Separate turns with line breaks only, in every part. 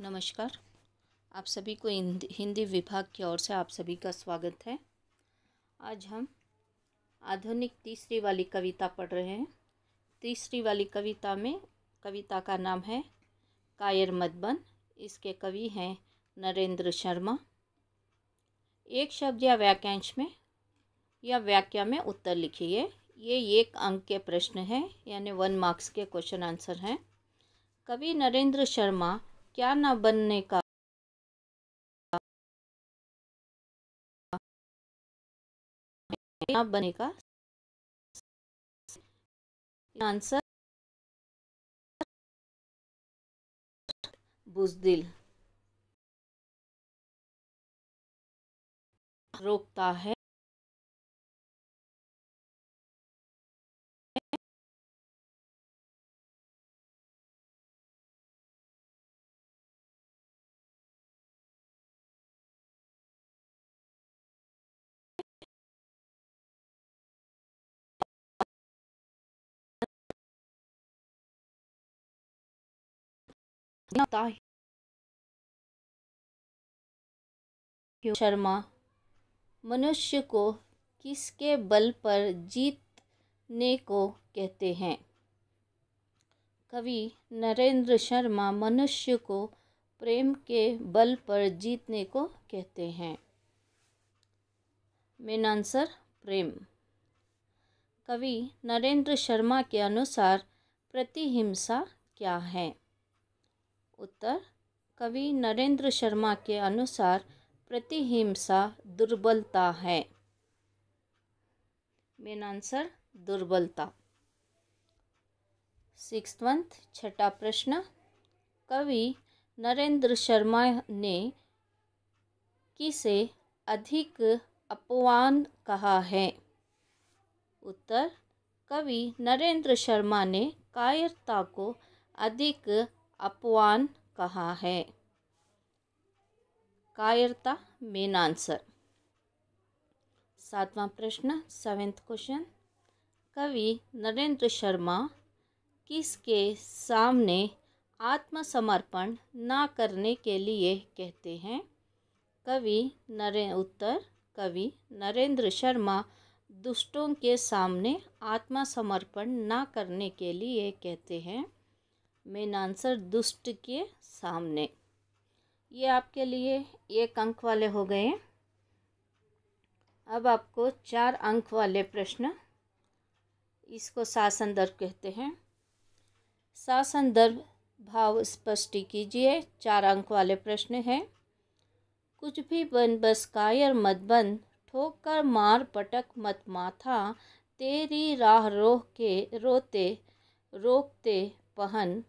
नमस्कार आप सभी को हिंदी विभाग की ओर से आप सभी का स्वागत है आज हम आधुनिक तीसरी वाली कविता पढ़ रहे हैं तीसरी वाली कविता में कविता का नाम है कायर मदबन इसके कवि हैं नरेंद्र शर्मा एक शब्द या वाक्यांश में या व्याख्या में उत्तर लिखिए ये एक अंक के प्रश्न हैं यानी वन मार्क्स के क्वेश्चन आंसर हैं कवि
नरेंद्र शर्मा क्या न बनने का न का आंसर बुजदिल रोकता है शर्मा मनुष्य को किसके बल पर
जीतने को कहते हैं कवि नरेंद्र शर्मा मनुष्य को प्रेम के बल पर जीतने को कहते हैं मेन आंसर प्रेम कवि नरेंद्र शर्मा के अनुसार प्रतिहिंसा क्या है उत्तर कवि नरेंद्र शर्मा के अनुसार प्रतिहिंसा दुर्बलता है मेन आंसर दुर्बलता सिक्स छठा प्रश्न कवि नरेंद्र शर्मा ने किसे अधिक अपवान कहा है उत्तर कवि नरेंद्र शर्मा ने कायरता को अधिक अपवान कहा है कायरता मेन आंसर सातवां प्रश्न सेवेंथ क्वेश्चन कवि नरेंद्र शर्मा किसके सामने आत्मसमर्पण ना करने के लिए कहते हैं कवि नरे उत्तर कवि नरेंद्र शर्मा दुष्टों के सामने आत्मसमर्पण ना करने के लिए कहते हैं मेन आंसर दुष्ट के सामने ये आपके लिए एक अंक वाले हो गए अब आपको चार अंक वाले प्रश्न इसको शासनदर्भ कहते हैं शासनदर्भ भाव स्पष्ट कीजिए चार अंक वाले प्रश्न हैं कुछ भी बन बस कायर मत बन ठोक कर मार पटक मत माथा तेरी राह रोह के रोते रोकते पहन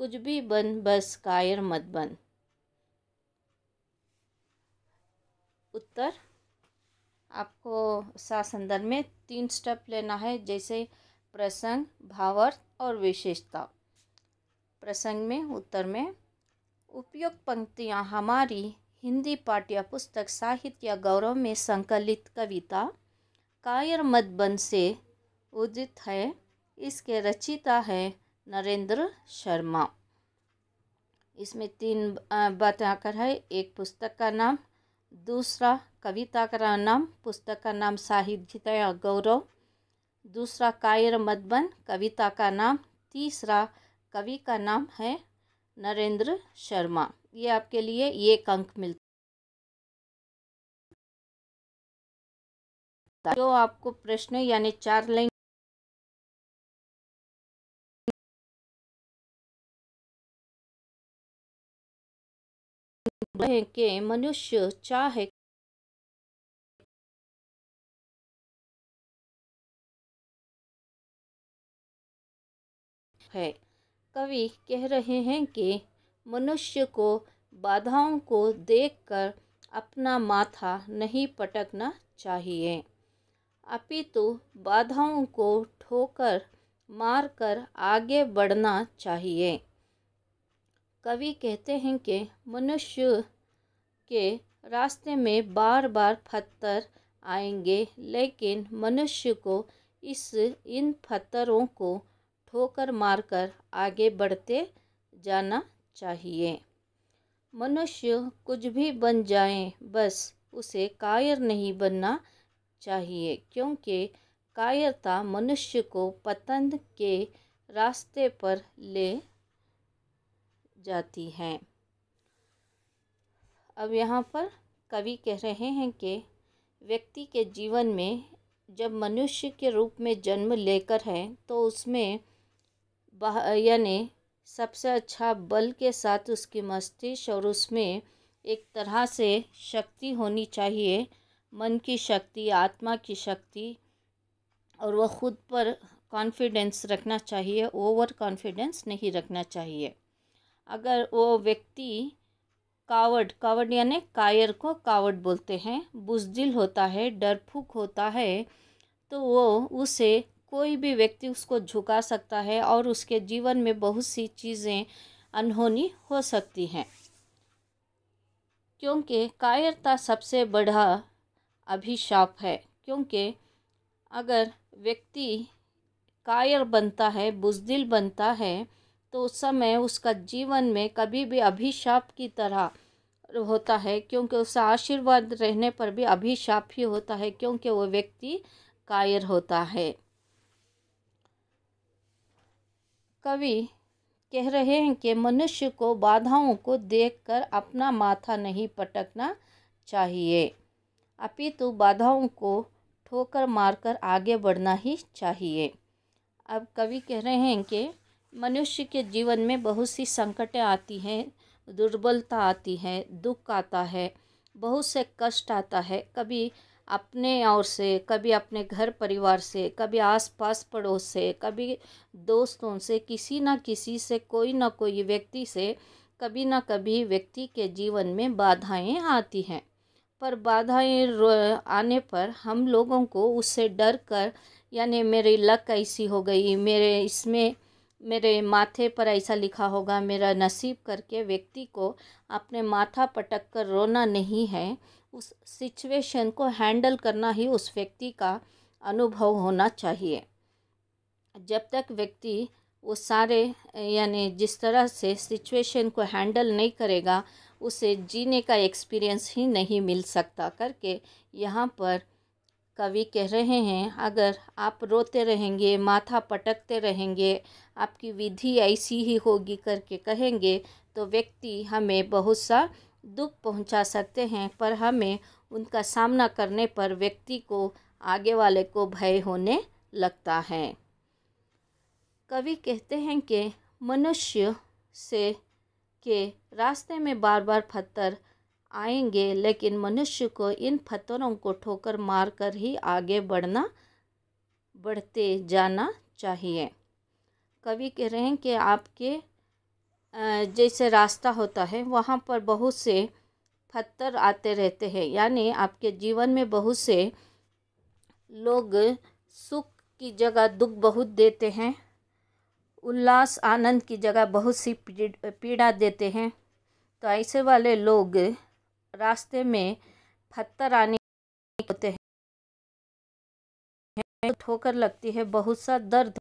कुछ भी बन बस कायर मत बन उत्तर आपको सा संदर्भ में तीन स्टेप लेना है जैसे प्रसंग भावार्थ और विशेषता प्रसंग में उत्तर में उपयुक्त पंक्तियाँ हमारी हिंदी पाठ्य पुस्तक साहित्य गौरव में संकलित कविता कायर मत बन से उदित है इसके रचिता है नरेंद्र शर्मा इसमें तीन बातें आकर है एक पुस्तक का नाम दूसरा कविता का नाम पुस्तक का नाम साहित्य गौरव दूसरा कायर मदबन कविता का नाम तीसरा कवि का नाम है
नरेंद्र शर्मा ये आपके लिए ये अंक मिलता जो आपको प्रश्न यानी चार लाइन हैं कि मनुष्य चाहे है कवि कह रहे हैं
कि मनुष्य को बाधाओं को देखकर अपना माथा नहीं पटकना चाहिए अपितु बाधाओं को ठोकर मारकर आगे बढ़ना चाहिए कवि कहते हैं कि मनुष्य के रास्ते में बार बार पत्थर आएंगे लेकिन मनुष्य को इस इन पत्थरों को ठोकर मारकर आगे बढ़ते जाना चाहिए मनुष्य कुछ भी बन जाए बस उसे कायर नहीं बनना चाहिए क्योंकि कायरता मनुष्य को पतन के रास्ते पर ले जाती हैं अब यहाँ पर कवि कह रहे हैं कि व्यक्ति के जीवन में जब मनुष्य के रूप में जन्म लेकर है तो उसमें यानी सबसे अच्छा बल के साथ उसकी मस्तिष्क और उसमें एक तरह से शक्ति होनी चाहिए मन की शक्ति आत्मा की शक्ति और वह खुद पर कॉन्फिडेंस रखना चाहिए ओवर कॉन्फिडेंस नहीं रखना चाहिए अगर वो व्यक्ति कावड़ कावड़ यानी कायर को कावड़ बोलते हैं बुजदिल होता है डरफूक होता है तो वो उसे कोई भी व्यक्ति उसको झुका सकता है और उसके जीवन में बहुत सी चीज़ें अनहोनी हो सकती हैं क्योंकि कायरता सबसे बड़ा अभिशाप है क्योंकि अगर व्यक्ति कायर बनता है बुजदिल बनता है तो उस समय उसका जीवन में कभी भी अभिशाप की तरह होता है क्योंकि उस आशीर्वाद रहने पर भी अभिशाप ही होता है क्योंकि वो व्यक्ति कायर होता है कवि कह रहे हैं कि मनुष्य को बाधाओं को देखकर अपना माथा नहीं पटकना चाहिए अपितु बाधाओं को ठोकर मारकर आगे बढ़ना ही चाहिए अब कवि कह रहे हैं कि मनुष्य के जीवन में बहुत सी संकटें आती हैं दुर्बलता आती है दुख आता है बहुत से कष्ट आता है कभी अपने और से कभी अपने घर परिवार से कभी आस पास पड़ोस से कभी दोस्तों से किसी न किसी से कोई ना कोई व्यक्ति से कभी ना कभी व्यक्ति के जीवन में बाधाएं आती हैं पर बाधाएं आने पर हम लोगों को उससे डर कर यानी मेरी लक ऐसी हो गई मेरे इसमें मेरे माथे पर ऐसा लिखा होगा मेरा नसीब करके व्यक्ति को अपने माथा पटक कर रोना नहीं है उस सिचुएशन को हैंडल करना ही उस व्यक्ति का अनुभव होना चाहिए जब तक व्यक्ति वो सारे यानी जिस तरह से सिचुएशन को हैंडल नहीं करेगा उसे जीने का एक्सपीरियंस ही नहीं मिल सकता करके यहाँ पर कवि कह रहे हैं अगर आप रोते रहेंगे माथा पटकते रहेंगे आपकी विधि ऐसी ही होगी करके कहेंगे तो व्यक्ति हमें बहुत सा दुख पहुंचा सकते हैं पर हमें उनका सामना करने पर व्यक्ति को आगे वाले को भय होने लगता है कवि कहते हैं कि मनुष्य से के रास्ते में बार बार पत्थर आएंगे लेकिन मनुष्य को इन पत्थरों को ठोकर मारकर ही आगे बढ़ना बढ़ते जाना चाहिए कवि कह रहे हैं कि आपके जैसे रास्ता होता है वहाँ पर बहुत से पत्थर आते रहते हैं यानी आपके जीवन में बहुत से लोग सुख की जगह दुख बहुत देते हैं उल्लास आनंद की जगह बहुत सी पीड़ा देते हैं तो ऐसे वाले लोग रास्ते में
पत्थर आने होते हैं ठोकर लगती है बहुत सा दर्द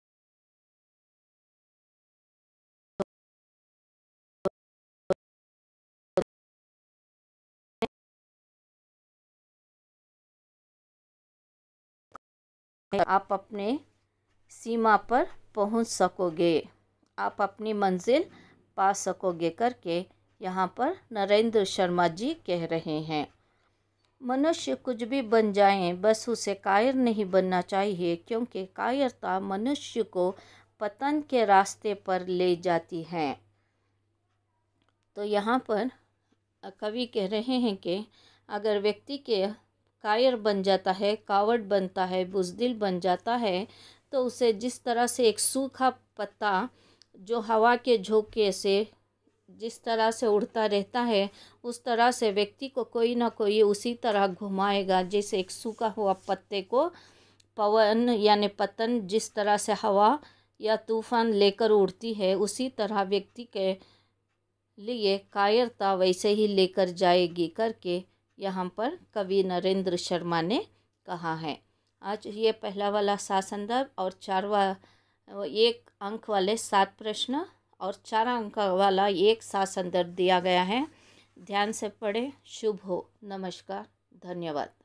आप अपने सीमा पर पहुंच सकोगे आप अपनी मंजिल पा
सकोगे करके यहाँ पर नरेंद्र शर्मा जी कह रहे हैं मनुष्य कुछ भी बन जाए बस उसे कायर नहीं बनना चाहिए क्योंकि कायरता मनुष्य को पतन के रास्ते पर ले जाती है तो यहाँ पर कवि कह रहे हैं कि अगर व्यक्ति के कायर बन जाता है कावड़ बनता है बुजदिल बन जाता है तो उसे जिस तरह से एक सूखा पत्ता जो हवा के झोंके से जिस तरह से उड़ता रहता है उस तरह से व्यक्ति को कोई ना कोई उसी तरह घुमाएगा जैसे एक सूखा हुआ पत्ते को पवन यानि पतन जिस तरह से हवा या तूफान लेकर उड़ती है उसी तरह व्यक्ति के लिए कायरता वैसे ही लेकर जाएगी करके यहाँ पर कवि नरेंद्र शर्मा ने कहा है आज ये पहला वाला सात संदर्भ और चारवा एक अंक वाले सात प्रश्न और चार अंक वाला एक साथ संदर्भ दिया गया है ध्यान से पढ़ें शुभ हो नमस्कार धन्यवाद